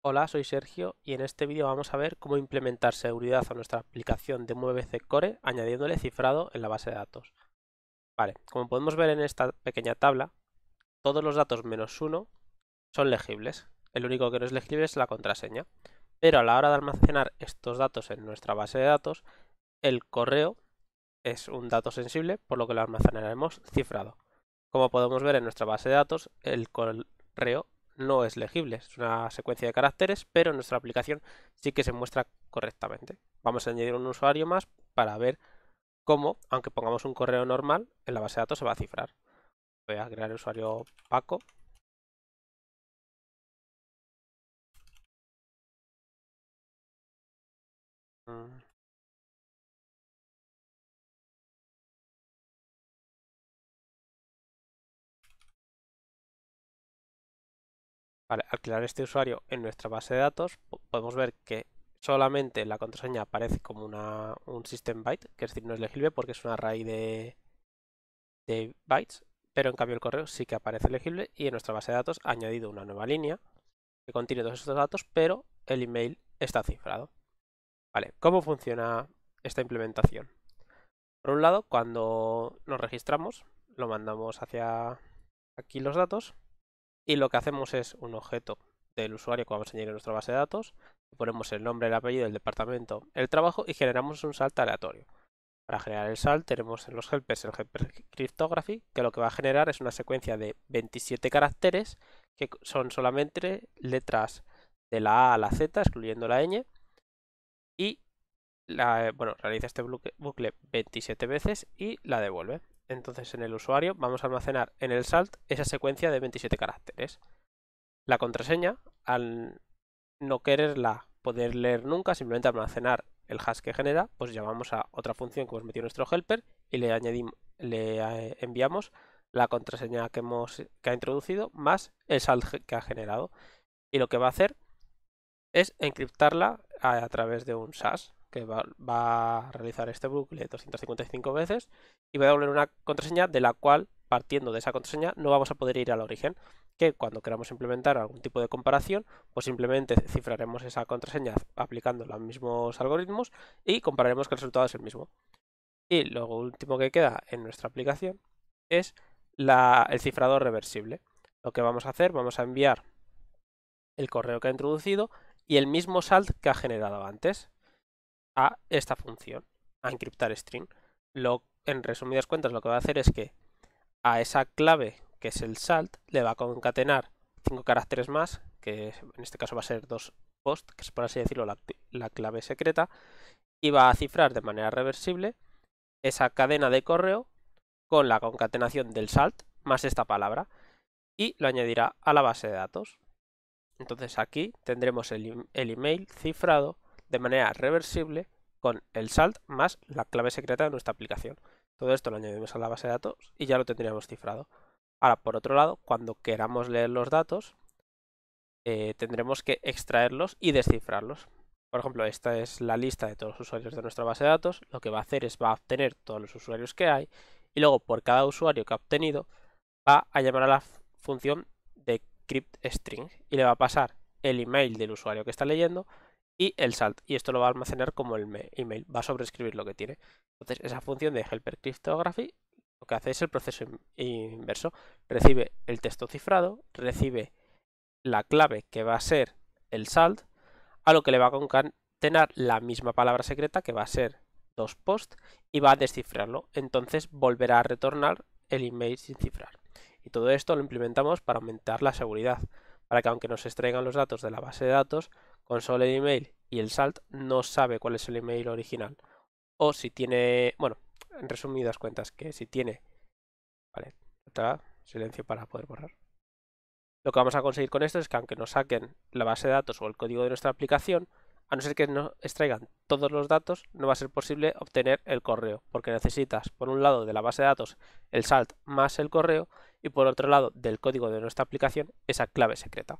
Hola, soy Sergio y en este vídeo vamos a ver cómo implementar seguridad a nuestra aplicación de MVC Core añadiéndole cifrado en la base de datos. Vale, como podemos ver en esta pequeña tabla, todos los datos menos uno son legibles. El único que no es legible es la contraseña. Pero a la hora de almacenar estos datos en nuestra base de datos, el correo es un dato sensible, por lo que lo almacenaremos cifrado. Como podemos ver en nuestra base de datos, el correo no es legible, es una secuencia de caracteres, pero nuestra aplicación sí que se muestra correctamente. Vamos a añadir un usuario más para ver cómo, aunque pongamos un correo normal, en la base de datos se va a cifrar. Voy a crear el usuario Paco. Mm. Vale, al este usuario en nuestra base de datos, podemos ver que solamente la contraseña aparece como un system byte, que es decir, no es legible porque es una raíz de, bytes, pero en cambio el correo sí que aparece legible y en nuestra base de datos ha añadido una nueva línea que contiene todos estos datos, pero el email está cifrado. Vale, ¿cómo funciona esta implementación? Por un lado, cuando nos registramos, lo mandamos hacia aquí los datos y lo que hacemos es un objeto del usuario que vamos a añadir a nuestra base de datos, ponemos el nombre, el apellido, el departamento, el trabajo y generamos un salt aleatorio. Para generar el salt tenemos en los helpers el helper cryptography, que lo que va a generar es una secuencia de 27 caracteres que son solamente letras de la A a la Z, excluyendo la ñ, y la, eh, bueno, realiza este bucle 27 veces y la devuelve. Entonces en el usuario vamos a almacenar en el salt esa secuencia de 27 caracteres. La contraseña, al no quererla poder leer nunca, simplemente almacenar el hash que genera, pues llamamos a otra función que hemos metido en nuestro helper y le, añadimos, le eh, enviamos la contraseña que, hemos, ha introducido más el salt que ha generado. Y lo que va a hacer es encriptarla a través de un SAS que va, a realizar este bucle 255 veces y va a devolver una contraseña de la cual, partiendo de esa contraseña, no vamos a poder ir al origen. Que cuando queramos implementar algún tipo de comparación, pues simplemente cifraremos esa contraseña aplicando los mismos algoritmos y compararemos que el resultado es el mismo. Y lo último que queda en nuestra aplicación es el cifrador reversible. Lo que vamos a hacer, vamos a enviar el correo que ha introducido y el mismo salt que ha generado antes a esta función, a ah. encriptar string. Lo, en resumidas cuentas, lo que va a hacer es que a esa clave, que es el salt, le va a concatenar cinco caracteres más, que en este caso va a ser dos post, que es por así decirlo la, clave secreta, y va a cifrar de manera reversible esa cadena de correo con la concatenación del salt más esta palabra y lo añadirá a la base de datos. Entonces aquí tendremos el, el email cifrado de manera reversible con el salt más la clave secreta de nuestra aplicación. Todo esto lo añadimos a la base de datos y ya lo tendríamos cifrado. Ahora, por otro lado, cuando queramos leer los datos, eh, tendremos que extraerlos y descifrarlos. Por ejemplo, esta es la lista de todos los usuarios de nuestra base de datos. Lo que va a hacer es va a obtener todos los usuarios que hay y luego por cada usuario que ha obtenido va a llamar a la función de crypt string y le va a pasar el email del usuario que está leyendo y el salt. Y esto lo va a almacenar como el email, va a sobreescribir lo que tiene. Entonces, esa función de helper cryptography lo que hace es el proceso inverso. Recibe el texto cifrado, recibe la clave que va a ser el salt, a lo que le va a concatenar la misma palabra secreta que va a ser dos post y va a descifrarlo. Entonces volverá a retornar el email sin cifrar. Y todo esto lo implementamos para aumentar la seguridad, para que aunque nos extraigan los datos de la base de datos, consola de email y el SALT no sabe cuál es el email original. O si tiene, bueno, en resumidas cuentas, que si tiene... Vale, otra silencio para poder borrar. Lo que vamos a conseguir con esto es que aunque nos saquen la base de datos o el código de nuestra aplicación, a no ser que nos extraigan todos los datos, no va a ser posible obtener el correo, porque necesitas, por un lado, de la base de datos el SALT más el correo, y por otro lado, del código de nuestra aplicación, esa clave secreta.